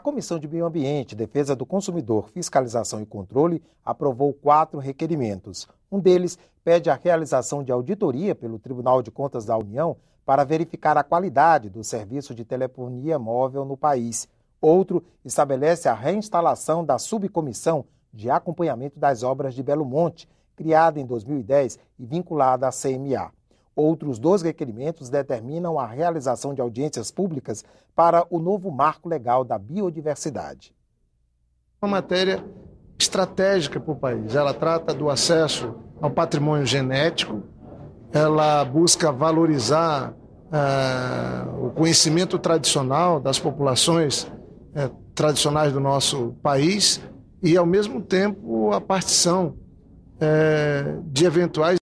A Comissão de Meio Ambiente, Defesa do Consumidor, Fiscalização e Controle aprovou quatro requerimentos. Um deles pede a realização de auditoria pelo Tribunal de Contas da União para verificar a qualidade do serviço de telefonia móvel no país. Outro estabelece a reinstalação da subcomissão de acompanhamento das obras de Belo Monte, criada em 2010 e vinculada à CMA. Outros dois requerimentos determinam a realização de audiências públicas para o novo marco legal da biodiversidade. Uma matéria estratégica para o país. Ela trata do acesso ao patrimônio genético, ela busca valorizar uh, o conhecimento tradicional das populações uh, tradicionais do nosso país e, ao mesmo tempo, a partição uh, de eventuais